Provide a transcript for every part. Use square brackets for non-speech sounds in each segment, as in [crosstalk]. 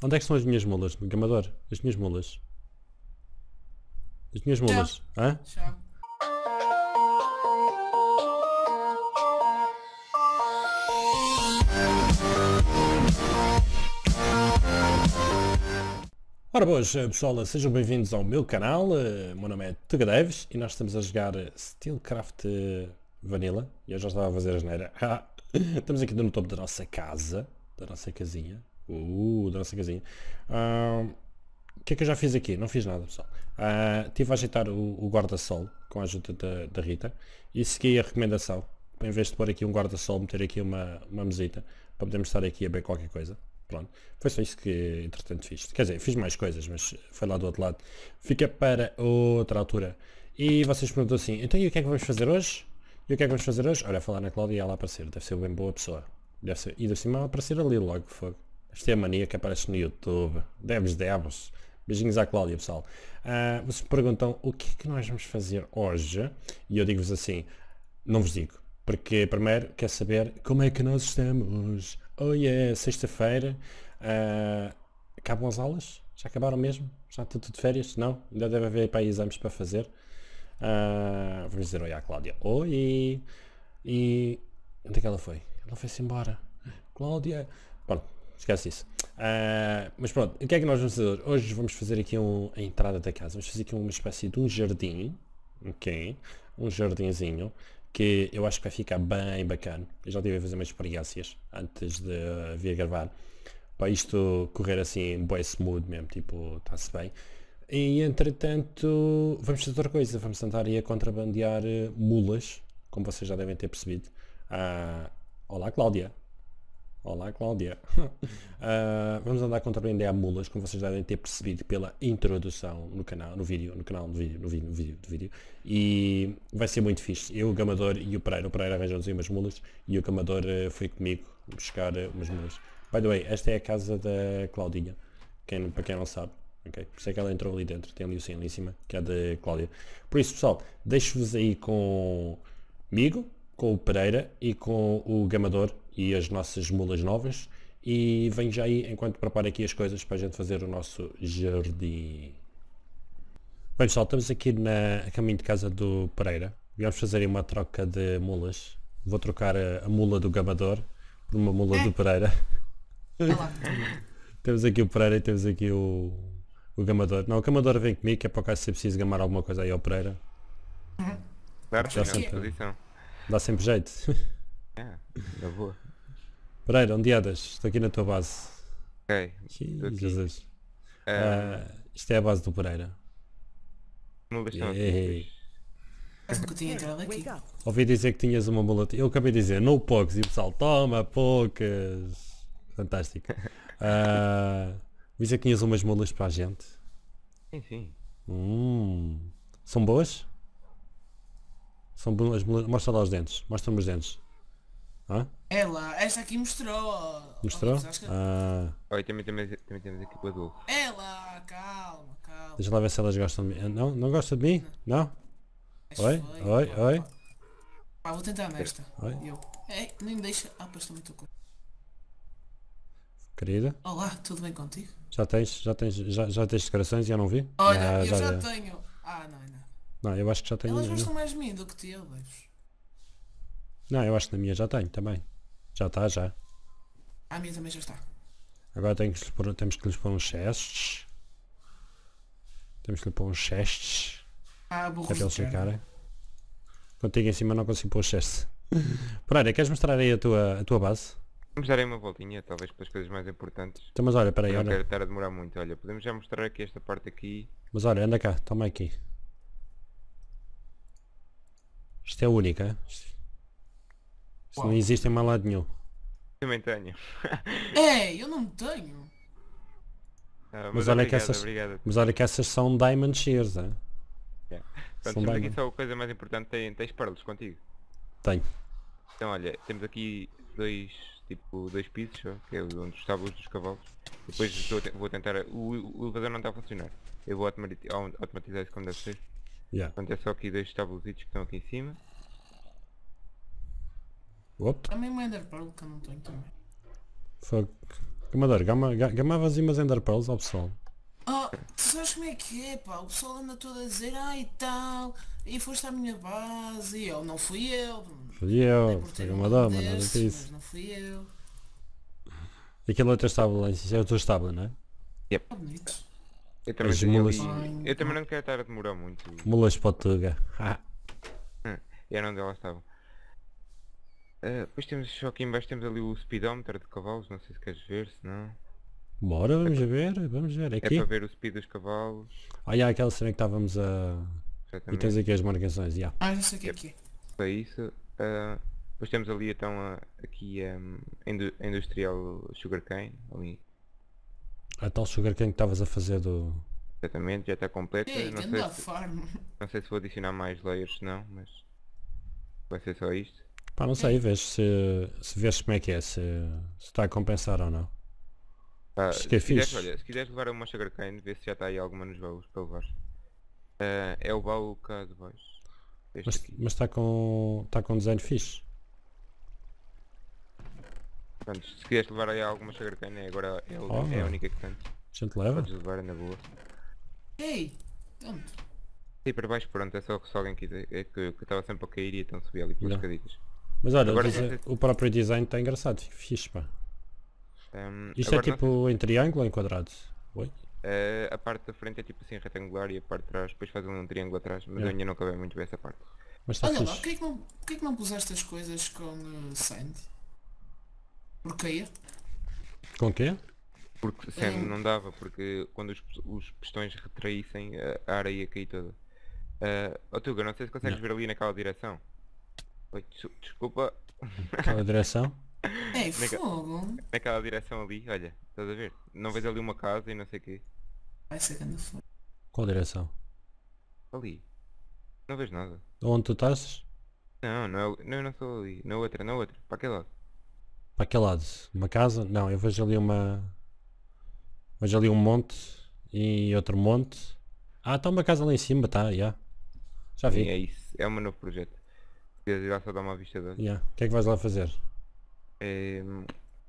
Onde é que são as minhas molas, Gamador? As minhas molas. As minhas molas. Hã? Ora boas eh, pessoal, eh, sejam bem-vindos ao meu canal, o eh, meu nome é Tuga Davis e nós estamos a jogar Steelcraft Vanilla, eu já estava a fazer a geneira, [laughs] estamos aqui no topo da nossa casa, da nossa casinha, Uh, dança casinha. Ah, o que é que eu já fiz aqui? Não fiz nada, pessoal. Uh, tive a ajeitar o, o guarda-sol com a ajuda da, da, Rita e segui a recomendação. Em vez de pôr aqui um guarda-sol, meter aqui uma, uma mesita para podermos estar aqui a ver qualquer coisa. Pronto. Foi só isso que, entretanto, fiz. Quer dizer, fiz mais coisas, mas foi lá do outro lado. Fica para outra altura. E vocês perguntam assim, então e o que é que vamos fazer hoje? E o que é que vamos fazer hoje? Olha, falar na Cláudia e ela aparecer. Deve ser bem boa pessoa. Deve ser, e deve ser mal aparecer ali logo, fogo. Isto é a mania que aparece no YouTube. Devs, devs. Beijinhos à Cláudia, pessoal. Uh, vocês me perguntam o que é que nós vamos fazer hoje? E eu digo-vos assim, não vos digo. Porque primeiro quer saber como é que nós estamos. Oh yeah, é sexta-feira. Uh, acabam as aulas? Já acabaram mesmo? Já está tudo de férias? Não? Ainda deve haver para aí exames para fazer. Uh, vamos dizer oi à Cláudia. Oi! E onde é que ela foi? Ela foi-se embora. Cláudia, esquece isso. Uh, mas pronto, o que é que nós vamos fazer hoje? Hoje vamos fazer aqui um, a entrada da casa. Vamos fazer aqui uma espécie de um jardim, ok? Um jardinzinho que eu acho que vai ficar bem bacana. Eu já tive a fazer umas experiências antes de vir gravar. Para isto correr assim, boy smooth mesmo, tipo, está-se bem. E entretanto, vamos fazer outra coisa. Vamos tentar ir a contrabandear eh, mulas, como vocês já devem ter percebido. Uh, olá Cláudia. Olá Cláudia. Uh, [laughs] vamos andar contra o mulas, como vocês devem ter percebido pela introdução no canal, no vídeo, no canal, no vídeo, no vídeo, no vídeo, no vídeo. E vai ser muito fixe. Eu, o Gamador e o Pereira. O Pereira arranjou-nos umas mulas e o Gamador ah, foi comigo buscar ah, umas mulas. By the way, esta é a casa da Claudinha, quem, para quem não sabe. Okay? Por isso é que ela entrou ali dentro, tem ali o sim ali em cima, que é da Cláudia. Por isso, pessoal, deixo-vos aí comigo, com o Pereira e com o Gamador e as nossas mulas novas. E venho já aí enquanto preparo aqui as coisas para a gente fazer o nosso jardim. Bem pessoal, estamos aqui na, caminho de casa do Pereira. Vamos fazer uma troca de mulas. Vou trocar a, a mula do Gamador por uma mula é. do Pereira. [laughs] temos aqui o Pereira e temos aqui o, o Gamador. Não, o Gamador vem comigo, que é para o caso se é preciso gamar alguma coisa aí ao Pereira. Uhum. Claro, já sim, é Dá sempre jeito. [laughs] É, na boa. Pereira, onde andas? Estou aqui na tua base. Ok. Jesus. Uh... Uh, isto é a base do Pereira. Não deixaram Ouvi dizer que tinhas uma mulata. Eu acabei de dizer, no poucos. E o pessoal, toma, poucas. Fantástico. Uh, [laughs] dizer que tinhas umas mulas para a gente. Sim, sim. Hum, são boas? São as Mostra lá os dentes. Mostra-me os dentes. Hã? ela é lá, esta aqui mostrou. Mostrou? Oh, que... Ah. Olha, também, também, também temos aqui o adulto. É calma, calma. Deixa lá ver se elas gostam de mim. Ah, não, não gostam de mim? Não? não? Oi, foi, oi, pô, então. oi. Pá, vou tentar nesta. Oi. Eu. Ei, nem me deixa. Ah, pois também estou com. Querida. Olá, tudo bem contigo? Já tens, já tens, já, já tens decorações e eu não vi? Olha, ah, eu já, já tenho. Ah, não. Não, eu acho que já tenho. Elas gostam mais de mim do que te eu, Não, eu acho que na minha já tenho também. Já está, já. A minha também já está. Agora que pôr, temos que lhes pôr uns chests. Temos que lhe pôr uns chests. Ah, burro. É para eles ficarem. Contigo em cima não consigo pôr o Por [laughs] Pereira, queres mostrar aí a tua, a tua base? Vamos dar aí uma voltinha, talvez para as coisas mais importantes. Então, mas olha, peraí, olha. Não quero estar a demorar muito, olha. Podemos já mostrar aqui esta parte aqui. Mas olha, anda cá, toma aqui. Isto é único, é? Isto, isto não existe em malado nenhum. Também tenho. [laughs] Ei, eu não tenho! Ah, mas, mas, olha obrigado, que essas, mas olha que essas são Diamond Shears, é? Yeah. É. Pronto, aqui só a coisa mais importante, tem, tens pearls contigo? Tenho. Então olha, temos aqui dois, tipo, dois pisos, que é onde os dos cavalos. Depois vou, tentar, o, o elevador não está a funcionar. Eu vou automatizar isso como deve ser. Yeah. Portanto é só aqui dois estábulos que estão aqui em cima. What? Também uma Ender Pearl que eu não tenho também. Fuck. Gamador, gamavas e umas Enderpearls ao pessoal. Oh, tu sabes como é que é, pá? O pessoal anda todo a dizer, ai ah, tal, e foste à minha base, e eu, não fui eu. Fui eu, foi Gamador, mano, não foi isso. não fui eu. Aquela é outra estábula, é o tua estábulo, não é? Yep. Eu também, As mulas... eu também não quero estar a demorar muito. Mulas potuga. Ah. [laughs] era onde elas estavam. Uh, ah, depois temos só aqui embaixo temos ali o speedometer de cavalos, não sei se queres ver, se não. Bora, vamos é ver, vamos ver. É aqui? É para ver o speed dos cavalos. Olha ah, aquela cena que estávamos a. Exatamente. E tens aqui as marcações, já. Yeah. Ah, não sei o que é, é. Para é isso. Uh, depois temos ali então a, aqui hum, a um, Industrial Sugarcane, ali a tal sugar cane que estavas a fazer do... Exatamente, já está completo. Ei, não, sei se, farm. não sei se vou adicionar mais layers não, mas vai ser só isto. Pá, não sei, vês se, se vês como é que é, se, está a compensar ou não. Ah, se, é quiseres, olha, se quiseres levar uma sugar cane, vê se já está aí alguma nos baús para levar. Uh, é o baú há de baixo. Mas, está com. está com um fixe. Portanto, se quiseres levar aí alguma chagracana, é agora é, o, oh, é a única que tanto. A gente leva? Podes levar na boa. Ei! Pronto! Sim, para baixo, pronto, é só que se alguém quiser. É que eu estava sempre a cair e então subi ali pelas escadinhas Mas olha, agora, dizer, eh, o próprio design está engraçado, fixe pá. Um, ehm, Isto é tipo não... em triângulo ou em quadrado? Oi? Uh, a parte da frente é tipo assim retangular e a parte de trás, depois faz um triângulo atrás, mas yeah. eu ainda não acabei muito bem essa parte. Mas está Olha fixe. lá, porquê é que não, porquê é que não puseste as coisas com uh, sand? Porquê? Com quê? Porque sim, é. não dava, porque quando os, os pistões retraíssem, a área ia cair toda. Uh, oh, Tuga, não sei se consegues não. ver ali naquela direção. Oi, desculpa. Naquela direção? é Naca... fogo! Naquela direção ali, olha, estás a ver? Não vês ali uma casa e não sei o quê. Vai ser grande fogo. Qual direção? Ali. Não vês nada. Onde tu estás? Não, não, é não, não sou ali. Na outra, na outra. Para aquele lado. Para aquele lado? Uma casa? Não, eu vejo ali uma. Vejo ali um monte e outro monte. Ah, está uma casa lá em cima, tá, já. Yeah. Já vi. Sim, é isso, é um novo projeto. Se só dar uma vista de olhos. Yeah. O que é que vais lá fazer? É,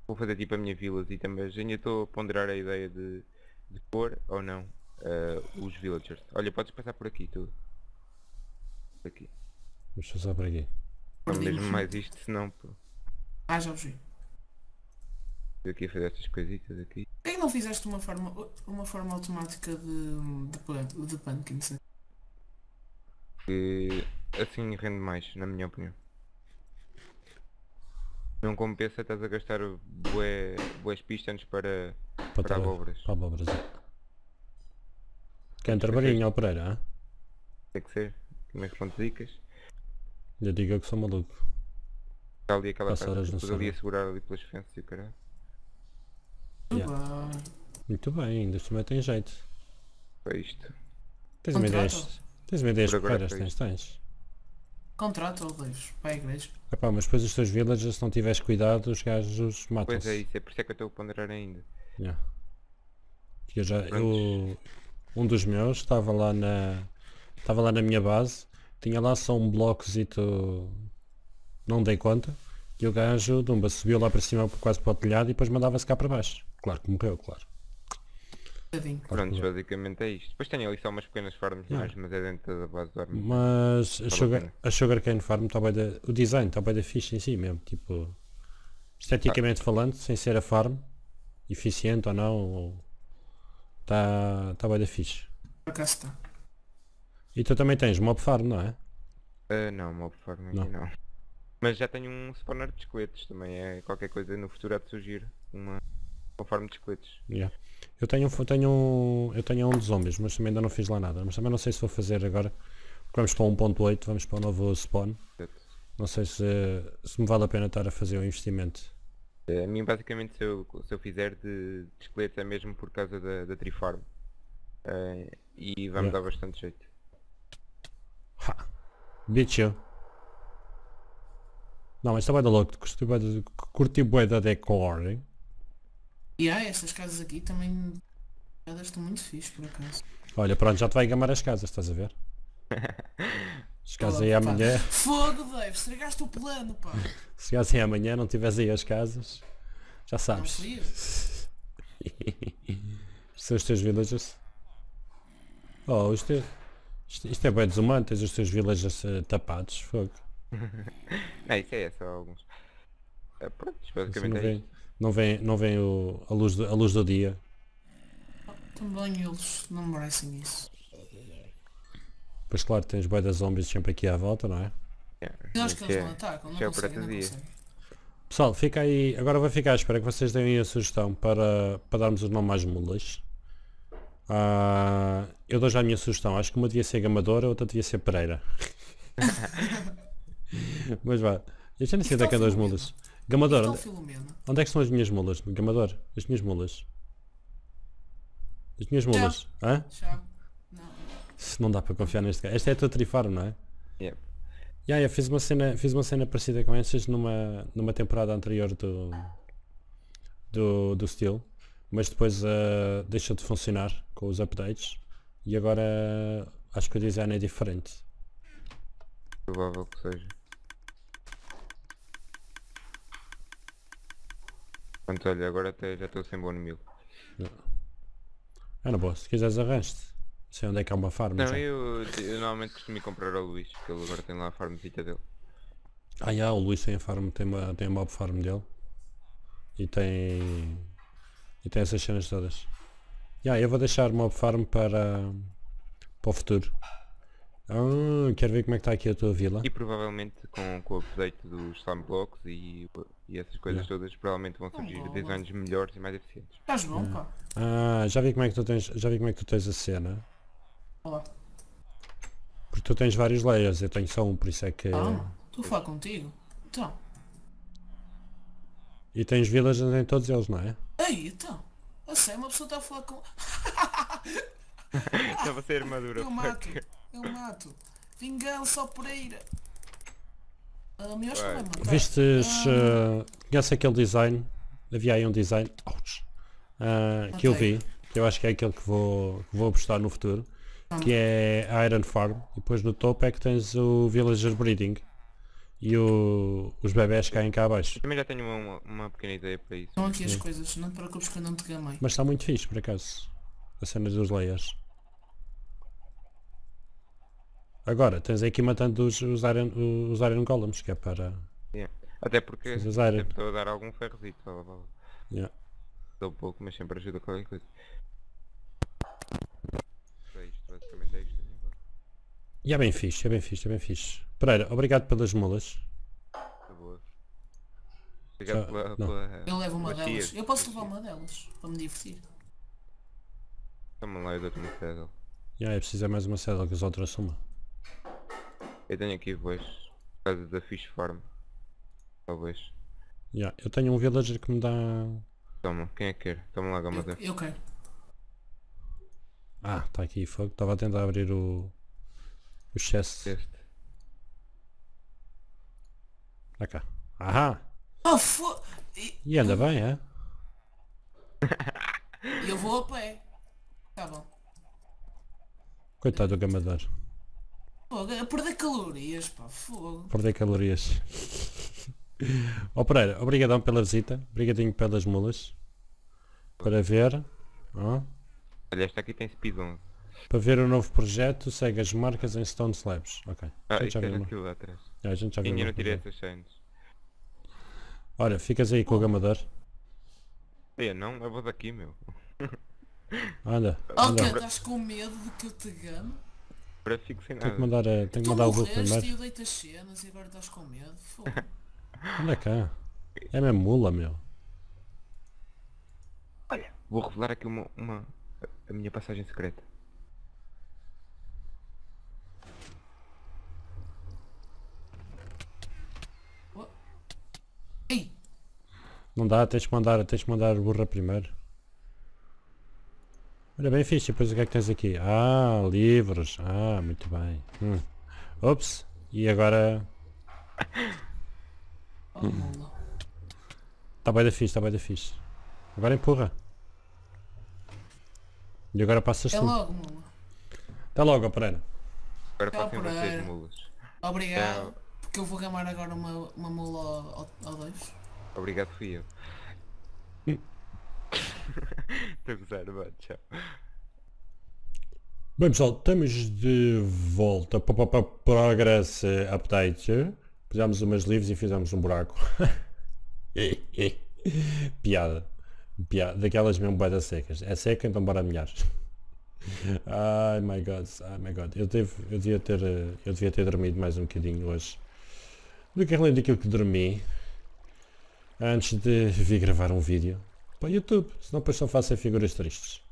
vou fazer tipo a minha e também. Já estou a ponderar a ideia de, de pôr ou não uh, os villagers. Olha, podes passar por aqui tudo. Por aqui. Vamos passar por aqui. Só é mesmo mais isto, senão. Ah, já vi. Eu aqui a fazer estas coisitas aqui. quem não fizeste uma forma, uma forma automática de, de, de pumpkins? Que assim rende mais, na minha opinião. Não compensa estás a gastar bué, boas pistas para, para, para abóboras. Para abóboras. É. Quem é trabalhinha ao Pereira, hein? Tem que ser. me responde dicas. Já digo que sou maluco. Está ali aquela Passar casa, ali né? a segurar ali pelas fences e o caralho. Yeah. Muito bem, ainda também tem jeito. É isto. Tens uma ideia. Tens uma ideia porreiras, tens, tens. Contrato, Olivos, para a igreja. Epá, mas depois os teus villagers, se não tiveres cuidado, os gajos matam -se. Pois é isso, é por isso é que eu estou a ponderar ainda. Yeah. Eu já, eu, um dos meus estava lá na estava lá na minha base, tinha lá só um blocozito, não dei conta, e o gajo, Dumba, subiu lá para cima quase para o telhado e depois mandava-se cá para baixo. Claro que morreu, claro. Pronto, Claro. basicamente é isto. Depois tem ali só umas pequenas farms mais, mas é dentro da base de armas Mas a a Sugar, a Sugar Cane Farm está bem da. O design está bem da ficha em si mesmo. Tipo. Esteticamente falando, sem ser a farm, eficiente ou não, ou- está tá, tá bem da ficha. Por está. E tu também tens mob farm, não é? Eh, não, mob farm aqui Não. não. Mas já tenho um spawner de esqueletos também, é qualquer coisa no futuro há de surgir uma conforme discutes. Yeah. Eu tenho, um, tenho, eu tenho um de zombies, mas também ainda não fiz lá nada. Mas também não sei se vou fazer agora. vamos para 1.8, vamos para o novo spawn. Não sei se, se me vale a pena estar a fazer o investimento. Eh, a mim basicamente se eu, se eu fizer de, de esqueleto é mesmo por causa da, da Triform. Uh, e vai-me yeah. dar bastante jeito. Ha! Bicho! Não, mas está é bem da louco, curti bem da decor. Hein? E há ah, estas casas aqui também elas estão muito fixe por acaso. Olha, pronto, já te vai engamar as casas, estás a ver? As [laughs] casas aí amanhã. Fogo, Dave, estragaste o plano, pá. [laughs] Se chegasse aí amanhã, não tivesse aí as casas, já sabes. [laughs] São os teus villagers. Oh, isto é, isto, isto é bem desumano, tens os teus villagers uh, tapados, fogo. não, isso é, só alguns. É, pronto, basicamente assim é não vem, não vem o, a, luz do, a luz do dia. Também eles não merecem isso. Pois claro, tens boi das zombies sempre aqui à volta, não é? Yeah, é, acho que é eles não atacam, não é conseguem, Pessoal, fica aí, agora vou ficar espero que vocês deem a sugestão para, para darmos o nome às mulas. Uh, eu dou já a minha sugestão, acho que uma devia ser Gamadora, outra devia ser Pereira. [laughs] Mas vá, eu já nem sei onde é que andam Gamador, é onde... É- é? onde, é que estão as minhas molas? Gamador, as minhas molas. As minhas molas. Já. Hã? Não. não dá para confiar neste gajo. Esta é a tua trifarm, não é? Yeah. Yeah, yeah, fiz uma cena, fiz uma cena parecida com essas numa, numa temporada anterior do, do, do Steel, mas depois uh, deixou de funcionar com os updates e agora acho que o design é diferente. Provável que seja. Pronto, olha, agora até já estou sem bom inimigo. Ah, não boa, se quiseres arranjo-te. sei onde é que há uma farm. Não, eu, eu, normalmente costumo comprar ao Luís, que ele agora tem lá a vida dele. Ah, já, o Luís tem a farm, tem, uma, tem a mob farm dele. E tem... E tem essas cenas todas. Já, eu vou deixar mob farm para... Para o futuro. Ah, quero ver como é que está aqui a tua vila. E provavelmente com, com o update dos slime e, e essas coisas yeah. todas provavelmente vão surgir oh, designs melhores e mais eficientes. Estás bom, pá. Ah, ah, já vi como é que tu tens, já vi como é que tu tens a cena. Olá. Porque tu tens vários layers, eu tenho só um, por isso é que... Ah, tu fala contigo? Então. E tens vilas em todos eles, não é? Aí, então. Assim, uma pessoa está a falar com... [laughs] Estava [laughs] a ser armadura. Eu mato, eu mato. Vingança opereira. Uh, ah, me é Vistes, uh, ah, conhece ah, aquele design? Havia aí um design uh, que eu vi, que eu acho que é aquele que vou, que vou apostar no futuro, que é a Iron Farm. E depois no topo é que tens o Villager Breeding e o, os bebés caem cá abaixo. Também já tenho uma, uma pequena ideia para isso. Estão aqui Sim. as coisas, não te preocupes que eu não te gamei. Mas está muito fixe, por acaso, a cena dos layers. Agora, tens aqui matando os, os, Iron, os Iron Golems, que é para... Yeah. Até porque sempre estou a dar algum ferrozito. Yeah. Dou pouco, mas sempre ajuda qualquer coisa. É isto, basicamente é, é isto. E é bem fixe, é bem fixe, é bem fixe. Pereira, obrigado pelas mulas. Tá obrigado pela, pela, Eu levo uma delas. Eu posso levar uma delas para me divertir. Toma lá, eu dou-te uma cédula. Yeah, é preciso é mais uma cédula que as outras são eu tenho aqui voz. Por causa da fish farm. Talvez. Yeah, eu tenho um villager que me dá... Toma, quem é que quer? Toma lá, Gama Eu, eu quero. Ah, está aqui fogo. Estava a tentar abrir o... O chest. Este. cá. Ahá! Oh, fo... E anda bem, é? [laughs] Eu vou a pé. Tá bom. Coitado do gamador. Fogo, a perder calorias, pá, fogo. Perder calorias. Ó oh, Pereira, obrigadão pela visita, obrigadinho pelas mulas. Para ver. Oh. Olha, esta aqui tem speed Para ver o novo projeto, segue as marcas em Stone Slabs. Ok. Ah, é a gente já viu aquilo atrás. a gente já viu. não tirei essas chains. Olha, ficas aí com o gamador. Eu não, eu vou daqui, meu. Anda. anda. Ok, estás com medo de que eu te game? Agora fico sem nada. Tenho que mandar, a, eh, tenho que mandar o burro primeiro. Tu é cenas e agora estás com medo, Anda [laughs] cá. É, é? é minha mula, meu. Olha, vou revelar aqui uma, uma a minha passagem secreta. Oh. Não dá, tens que mandar, tens que mandar burra primeiro. Olha bem fixe, depois o que é que tens aqui? Ah, livros. Ah, muito bem. Hum. Ops, e agora... Está hum. bem da fixe, está bem da fixe. Agora empurra. E agora passas Até logo, mula. Até logo, Pereira. Agora passem vocês, mulas. Obrigado, porque eu vou gamar agora uma, uma mula ou, ou dois. Obrigado, fui eu. Estou [laughs] mano. Tchau. Bem pessoal, estamos de volta para Progress eh, Update. Pusemos umas livres e fizemos um buraco. [laughs] Piada. Piada. Daquelas mesmo boedas secas. É seca, então bora melhor. Ai my god, ai my god. Eu, teve, eu, devia ter, eh, eu devia ter dormido mais um bocadinho hoje. Do que além daquilo que dormi antes de vir gravar um vídeo para o YouTube, senão depois só faço é figuras tristes.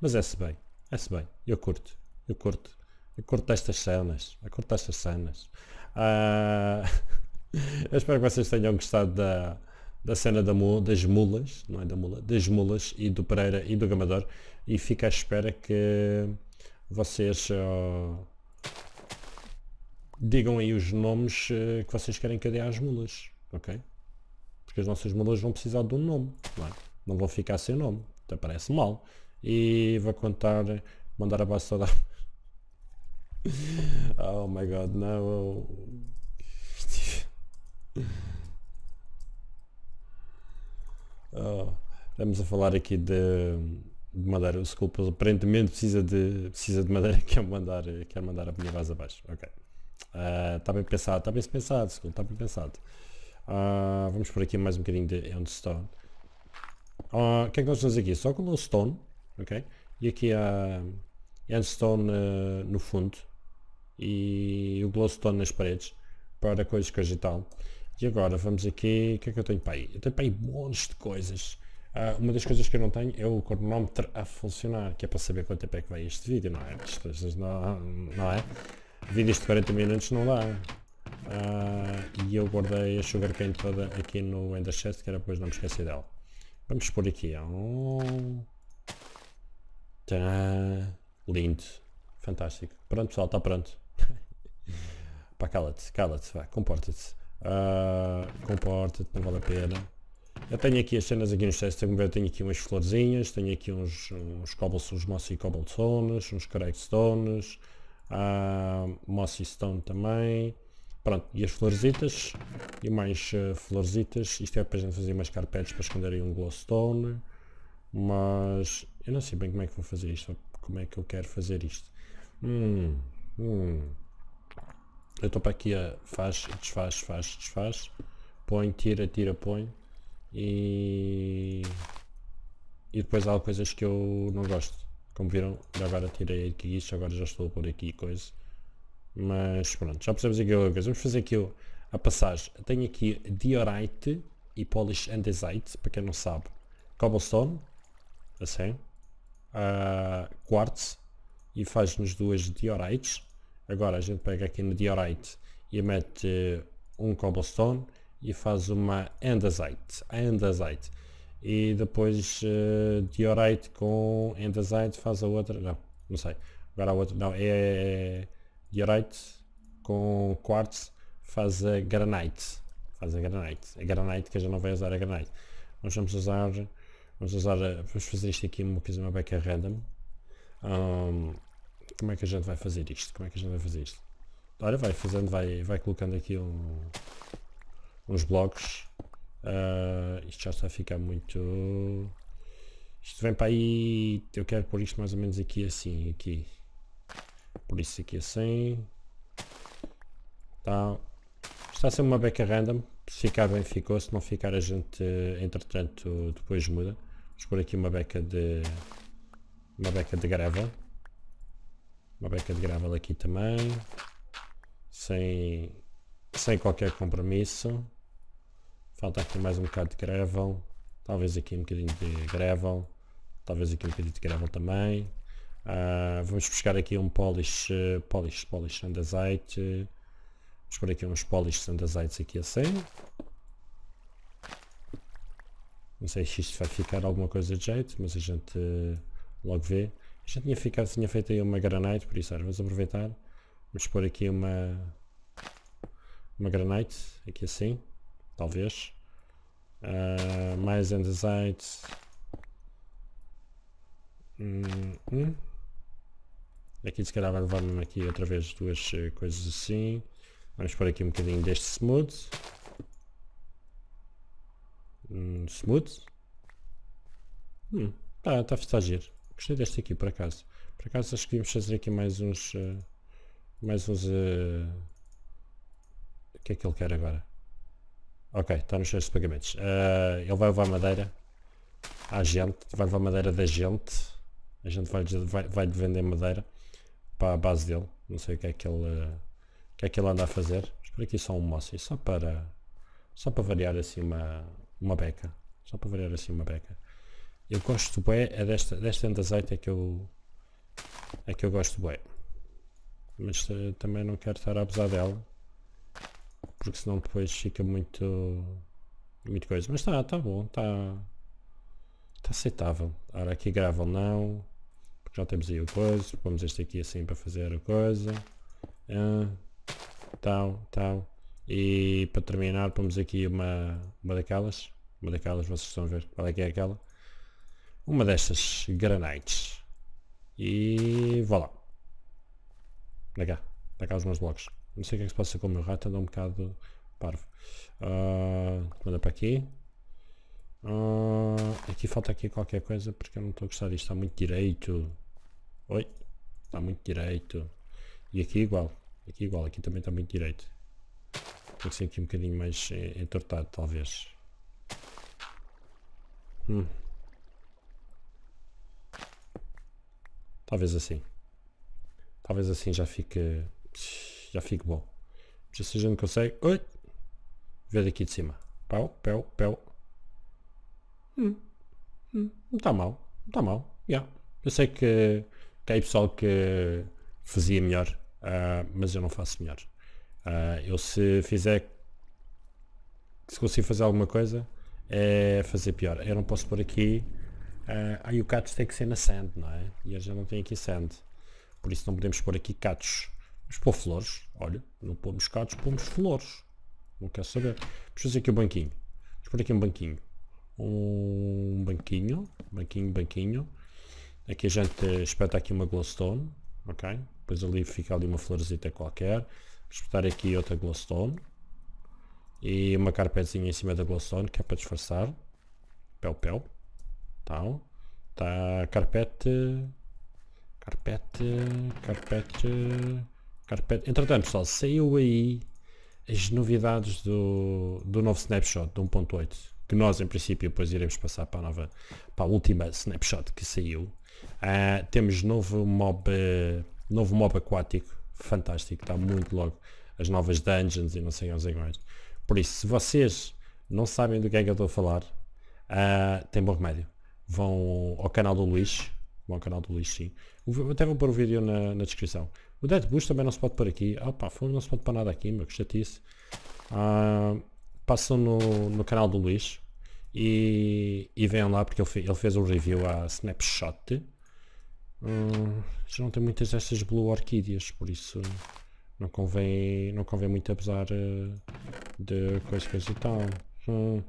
Mas é-se bem, é-se bem, eu curto, eu curto, eu curto estas cenas, eu curto estas cenas. Uh... [laughs] eu espero que vocês tenham gostado da, da cena da mula, das mulas, não é da mula, das mulas e do Pereira e do Gamador e fico à espera que vocês ah, digam aí os nomes ah, que vocês querem que as às mulas, ok? Porque as nossas mulas vão precisar de um nome, não é? não vou ficar sem nome, até parece mal. E vou contar, mandar abaixo da [laughs] Oh my god, não. [laughs] Oh, estamos a falar aqui de, de madeira. O Sculptor aparentemente precisa de, precisa de madeira e [laughs] quer mandar, quer mandar a minha base abaixo. Ok. Está ah, uh, bem pensado, está bem pensado, está bem pensado. Uh, vamos por aqui mais um bocadinho de Endstone. Ah, o uh, que é que nós temos aqui? Só com o stone, ok? E aqui há endstone uh, eh, no fundo e o glowstone nas paredes para coisas coisa e tal. E agora vamos aqui, o que é que eu tenho para aí? Eu tenho para aí montes de coisas. Uh, uma das coisas que eu não tenho é o cronómetro a funcionar, que é para saber quanto tempo é que vai este vídeo, não é? Não, não é? Vídeos de 40 minutos não dá. Uh, e eu guardei a sugar cane toda aqui no Ender Chest, que era depois não me esqueci dela. Vamos por aqui. Oh. Lindo. Fantástico. Pronto, pessoal, está pronto. [laughs] Pá, cala-te, cala-te, vá, comporta-te. Uh, comporta-te, não vale a pena. Eu tenho aqui as cenas aqui nos testes, como ver, tenho aqui umas florzinhas, tenho aqui uns, uns cobblestones, mossy cobblestones, uns crackstones, uh, mossy stone também. Pronto, e as florzitas, e mais uh, florzitas, isto é para a gente fazer mais carpetes para esconder aí um glowstone, mas eu não sei bem como é que vou fazer isto, como é que eu quero fazer isto. Hum, hum. Eu estou para aqui a faz, desfaz, faz, desfaz, põe, tira, tira, põe, e, e depois há coisas que eu não gosto. Como viram, agora tirei aqui isto, agora já estou a pôr aqui coisa mas pronto, já percebemos aqui coisa. Vamos fazer aqui a passagem. Tenho aqui diorite e polish andesite, para quem não sabe. Cobblestone, assim. Uh, quartz e faz-nos duas diorites. Agora a gente pega aqui no diorite e mete um cobblestone e faz uma andesite. andesite. E depois uh, diorite com andesite faz a outra. Não, não sei. Agora a outra. Não, é, é-, é Diorite com quartzo faz a granite. Faz a granite. A granite que já não vai usar a é granite. Nós vamos usar. Vamos usar. Vamos fazer isto aqui uma coisa uma beca random. Um, como é que a gente vai fazer isto? Como é que a gente vai fazer isto? Olha, vai fazendo, vai, vai colocando aqui um, uns blocos. Uh, isto já está a ficar muito. Isto vem para aí. Eu quero pôr isto mais ou menos aqui assim, aqui. Por isso aqui assim. Tal. Está a ser uma beca random. Se ficar bem ficou, se não ficar a gente entretanto depois muda. Vamos por aqui uma beca de. Uma beca de gravel. Uma beca de gravel aqui também. Sem. Sem qualquer compromisso. Falta aqui mais um bocado de gravel. Talvez aqui um bocadinho de gravel. Talvez aqui um bocadinho de gravel também. Uh, vamos buscar aqui um polish, uh, polish, polish sandazite. Uh, vamos pôr aqui uns polish sandazites aqui assim. Não sei se isto vai ficar alguma coisa de jeito, mas a gente eh, logo vê. A gente tinha, ficado, tinha feito aí uma granite, por isso vamos aproveitar. Vamos pôr aqui uma, uma granite, aqui assim, talvez. Ah, mais andesite. Hum, hum. Aqui se calhar vai levar mesmo aqui outra vez duas eh, coisas assim. Vamos pôr aqui um bocadinho deste smooth. Hum, smooth. Hum, tá, tá, tá Gostei deste aqui por acaso. Por acaso acho que vamos fazer aqui mais uns. Uh, mais uns. Uh, o que é que ele quer agora? Ok, está nos seus pagamentos. Uh, ele vai levar madeira a gente, vai levar madeira da gente. A gente vai, vai, vai vender madeira para a base dele. Não sei o que é que ele, o que é que ele anda a fazer. espero por aqui só um Mossy, só para, só para variar assim uma, uma beca. Só para variar assim uma beca. Eu gosto bem, é desta, desta azeite é que eu, é que eu gosto bem. Mas eh, também não quero estar a abusar dela. Porque senão depois fica muito, muito coisa. Mas está, tá bom, está, tá aceitável. agora aqui gravam não já temos aí o coisa, Vamos este aqui assim para fazer a coisa, tal, tal, e para terminar pomos aqui uma, uma daquelas, uma daquelas, vocês estão a ver qual é que é aquela, uma destas granites, e vá voilà. lá, dá cá, da cá os meus blocos, não sei o que é que se passa com o meu rato, anda um bocado parvo, uh, manda para aqui, Uh, aqui falta aqui qualquer coisa porque eu não estou a gostar disto, está muito direito. Oi, está muito direito. E aqui é igual, aqui é igual, aqui também está muito direito. Tem que ser aqui um bocadinho mais eh, entortado, talvez. Hum. Talvez assim. Talvez assim já fique. Já fique bom. Já se a gente consegue. Oi! Vê aqui de cima. Pau, pau, pau. Hum. Hum. Não está mal. Não está mal. Yeah. Eu sei que que há pessoal que fazia melhor, uh, mas eu não faço melhor. Uh, eu se fizer, se consigo fazer alguma coisa, é fazer pior. Eu não posso pôr aqui, uh, ah, aí o cato tem que ser na sand, não é? E a já não tem aqui sand. Por isso não podemos pôr aqui catos. Mas pôr flores, olha, não pomos catos, pomos flores. Não quero saber. Vamos fazer aqui o um banquinho. Vamos pôr aqui um banquinho. Um banquinho, banquinho, banquinho. Aqui a gente espeta aqui uma glowstone, ok? Depois ali fica ali uma floresita qualquer. Espetar aqui outra glowstone. E uma carpetezinha em cima da glowstone, que é para disfarçar. Pel, pel. Tal. Tá, carpete... Carpete... Carpete... Carpete... Entretanto, pessoal, saiu aí as novidades do, do novo snapshot de 1.8 que nós em princípio depois iremos passar para a nova para a última snapshot que saiu Uh, temos novo mob, uh, novo mob aquático, fantástico, está muito logo. As novas dungeons e não sei aos iguais. Por isso, se vocês não sabem do que é que eu estou a falar, uh, tem bom remédio. Vão ao canal do Luís, vão ao canal do Luís sim. Até vou pôr o vídeo na, na descrição. O Dead Boost também não se pode pôr aqui. Opa, oh, não se pode pôr nada aqui, meu, que chatice. Uh, passam no, no canal do Luís, e, e venham lá porque ele, fez, ele fez um review à Snapshot. Hum, já não tem muitas destas Blue Orquídeas, por isso não convém, não convém muito abusar eh, de coisas, coisas e tal. Hum,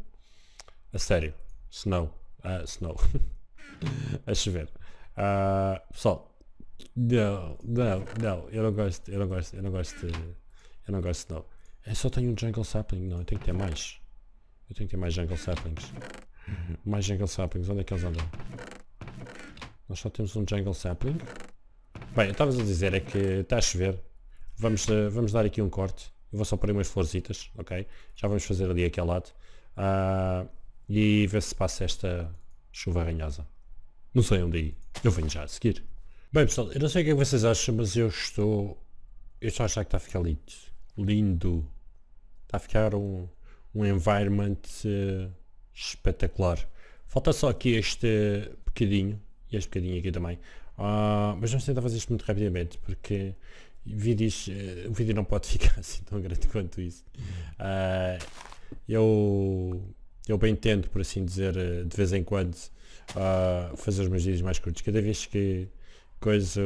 a sério, Snow. Uh, snow. [laughs] a chover. Uh, pessoal, não, não, não, eu não gosto, eu não gosto, eu não gosto, de, eu não gosto de Snow. Eu só tenho um Jungle Sapling, não, eu tenho que ter mais. Eu tenho que ter mais jungle saplings. Uhum. Mais jungle saplings, onde é que eles andam? Nós só temos um jungle sapling. Bem, eu estava a dizer é que está a chover. Vamos, eh, vamos dar aqui um corte. Eu vou só pôr umas florzitas, ok? Já vamos fazer ali aquele lado. Uh, e ver se passa esta chuva arranhosa. Não sei onde ir. Eu venho já a seguir. Bem pessoal, eu não sei o que, é que vocês acham, mas eu estou... Eu estou a achar que está a ficar lindo. Lindo. Está a ficar um um environment uh, espetacular. Falta só aqui este bocadinho, e este bocadinho aqui também, uh, mas vamos tentar fazer isto muito rapidamente, porque vídeos, uh, o vídeo não pode [laughs] ficar assim tão grande quanto isso. Ah, eu, eu bem tento, por assim dizer, eh, de vez em quando, ah, fazer os meus vídeos mais curtos. Cada vez que coisa,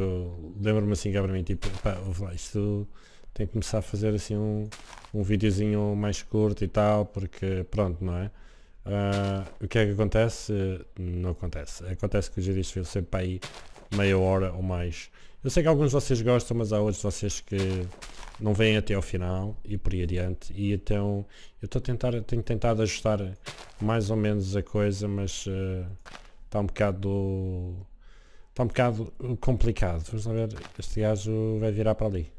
lembro-me assim, cabramente, tipo, pá, isto tem que começar a fazer assim um, um videozinho mais curto e tal, porque pronto, não é? Uh, o que é que acontece? não acontece. Acontece que os vídeos ficam sempre para aí meia hora ou mais. Eu sei que alguns de vocês gostam, mas há outros de vocês que não vêm até ao final e por aí adiante. E então eu estou a tentar, tenho tentado ajustar mais ou menos a coisa, mas uh, ah, está um bocado. Está um bocado complicado. Vamos lá ver, este gajo vai virar para ali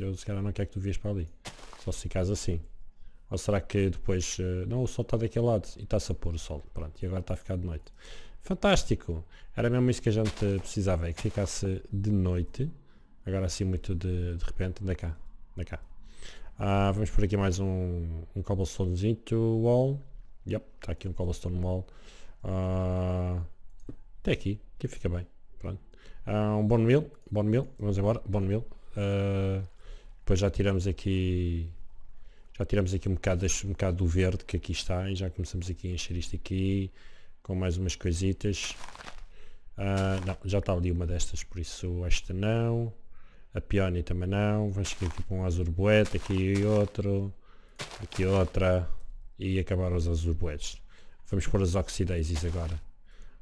que eu se calhar não quer que tu vias para ali. Só se ficares assim. Ou será que depois... Eh, não, o sol está daquele lado e está-se a pôr o sol. Pronto, e agora está a ficar de noite. Fantástico! Era mesmo isso que a gente precisava, é que ficasse de noite. Agora assim muito de, de repente. Anda cá, anda cá. Ah, vamos por aqui mais um, um cobblestonezinho wall. Yep, está aqui um cobblestone wall. Ah, até aqui, aqui fica bem. Pronto. Ah, um bom mil bom mil vamos embora, bom mil Uh, ah, depois já tiramos aqui já tiramos aqui um bocado, um bocado do verde que aqui está e já começamos aqui a encher isto aqui com mais umas coisitas. Uh, não, já está ali uma destas, por isso esta não. A peony também não. Vamos aqui com um azul boete, aqui outro, aqui outra e acabar os azul boetes. Vamos pôr as oxidaisies agora.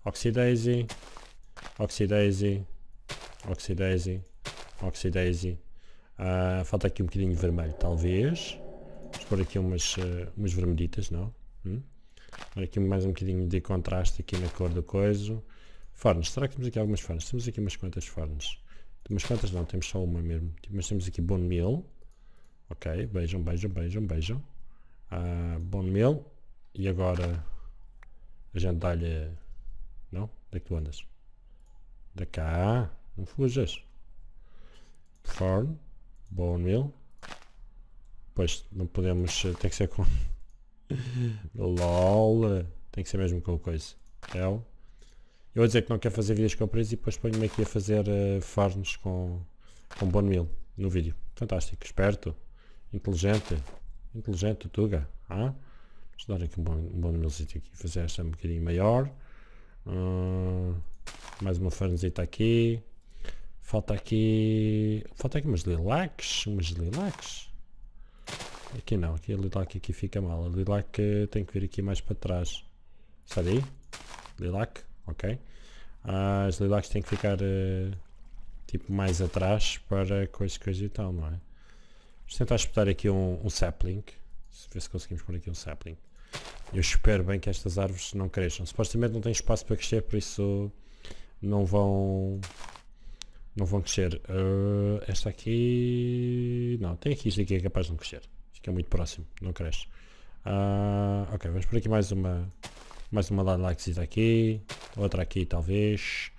Oxidaisy, oxidaisy, oxidaisy, oxidaisy, ah, falta aqui um bocadinho de vermelho, talvez. Vamos pôr aqui umas, uh, umas vermelhitas, não? Hum? Aqui mais um bocadinho de contraste aqui na cor do coiso. Fornos, será que temos aqui algumas fornos? Temos aqui umas quantas fornos. Umas quantas não, temos só uma mesmo. Mas temos aqui bone meal. Ok, beijam, beijam, beijam, beijam. Uh, ah, bone meal. E agora a gente dá-lhe... Não? Onde é que tu andas? Da cá. Não fujas. Forn. Bone meal. Pois, não podemos... Eh, tem que ser com... [laughs] LOL. Eh, tem que ser mesmo com coisa. Hell. Eu vou dizer que não quero fazer vídeos com preço e depois ponho-me aqui a fazer uh, com, com bone meal no vídeo. Fantástico, esperto, inteligente, inteligente Tuga. Ah? vamos dar aqui um bom, um bom milzito aqui, fazer esta um bocadinho maior. Uh, mais uma farnzita aqui. Falta aqui... Falta aqui umas lilacs, umas lilacs. Aqui não, aqui a lilac aqui fica mal. A lilac eh, tem que vir aqui mais para trás. Sai daí. Lilac, ok. Ah, as lilacs têm que ficar eh, tipo mais atrás para coisas coisa e tal, não é? Vamos tentar espetar aqui um, um sapling. Ver se conseguimos pôr aqui um sapling. Eu espero bem que estas árvores não cresçam. Supostamente não tem espaço para crescer, por isso não vão não vão crescer. Uh, esta aqui. Não, tem aqui. Isto aqui é capaz de não crescer. fica é muito próximo. Não cresce. Uh, ok, vamos por aqui mais uma. Mais uma Lilaxis aqui. Outra aqui, talvez.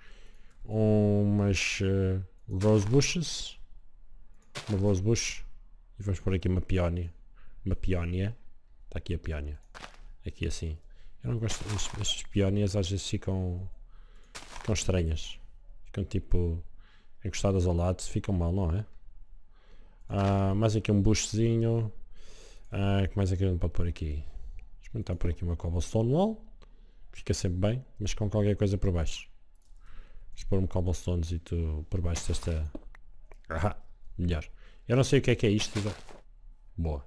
Umas uh, Rose Bushes. Uma Rose Bush. E vamos por aqui uma Peónia. Uma Peónia. Está aqui a Peónia. Aqui assim. Eu não gosto. Estas Peónias às vezes ficam. Ficam estranhas. Ficam tipo encostadas ao lado, ficam mal, não é? Ah, mais aqui um bushzinho. Ah, que mais é que não pode pôr aqui? Experimentar por aqui uma cobblestone wall. Fica sempre bem, mas com qualquer coisa por baixo. Vamos pôr um cobblestone e tu por baixo desta... Ah, melhor. Eu não sei o que é que é isto. Boa.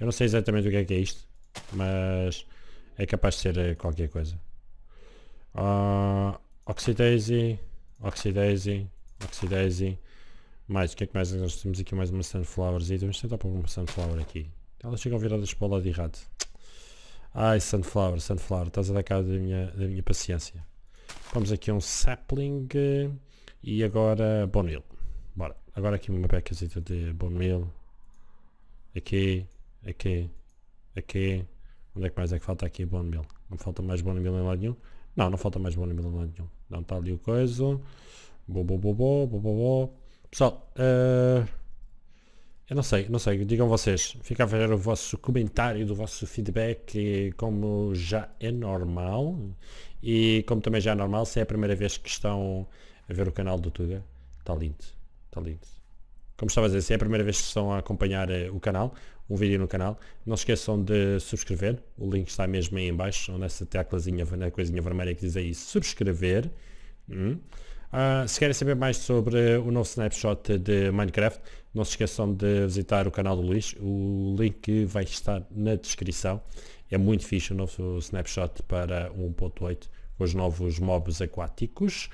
Eu não sei exatamente o que é que é isto, mas é capaz de ser eh, qualquer coisa. Ah, oxidase Oxidaisy, Oxidaisy, Oxidase Mais, o que é que mais nós temos aqui? Mais uma Sunflowers. E vamos tentar pôr uma Sunflower aqui. Elas chegam a virar o lado errado. Ai, Sunflower, Sunflower, estás a dar cabo da minha, da minha paciência. Vamos aqui um Sapling eh, e agora Bonil. Bora. Agora aqui uma pecazita de Bonil. Aqui, aqui, aqui. Onde é que mais é que falta aqui Bonil? Não falta mais Bonil Meal em lado nenhum? Não, não falta mais Bonil Meal em lado nenhum. Não está ali o coiso. Bo, bo, bo, bo, Pessoal, uh, eu não sei, não sei, digam vocês. Fica a ver o vosso comentário, do vosso feedback, como já é normal. E como também já é normal, se é a primeira vez que estão a ver o canal do Tuga, está lindo, está lindo. Como estava a dizer, se é a primeira vez que estão a acompanhar eh, o canal, um vídeo no canal, não se esqueçam de subscrever, o link está mesmo aí em baixo, nessa teclazinha, na coisinha vermelha que diz aí subscrever. Hum. Uh, se querem saber mais sobre o novo snapshot de Minecraft, não se esqueçam de visitar o canal do Luís. O link vai estar na descrição. É muito fixe o novo snapshot para 1.8 com os novos mobs aquáticos.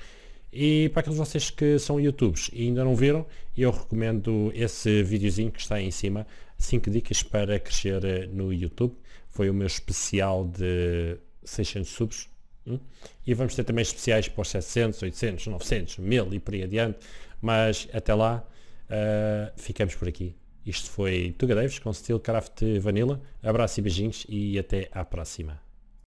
E para aqueles de vocês que são youtubers e ainda não viram, eu recomendo esse videozinho que está aí em cima, 5 dicas para crescer eh, no YouTube. Foi o meu especial de 600 subs Hum? E vamos ter também especiais para os 700, 800, 900, 1000 e por aí adiante. Mas até lá, uh, ficamos por aqui. Isto foi Tuga Davis com Steelcraft Vanilla. Abraço e beijinhos e até à próxima.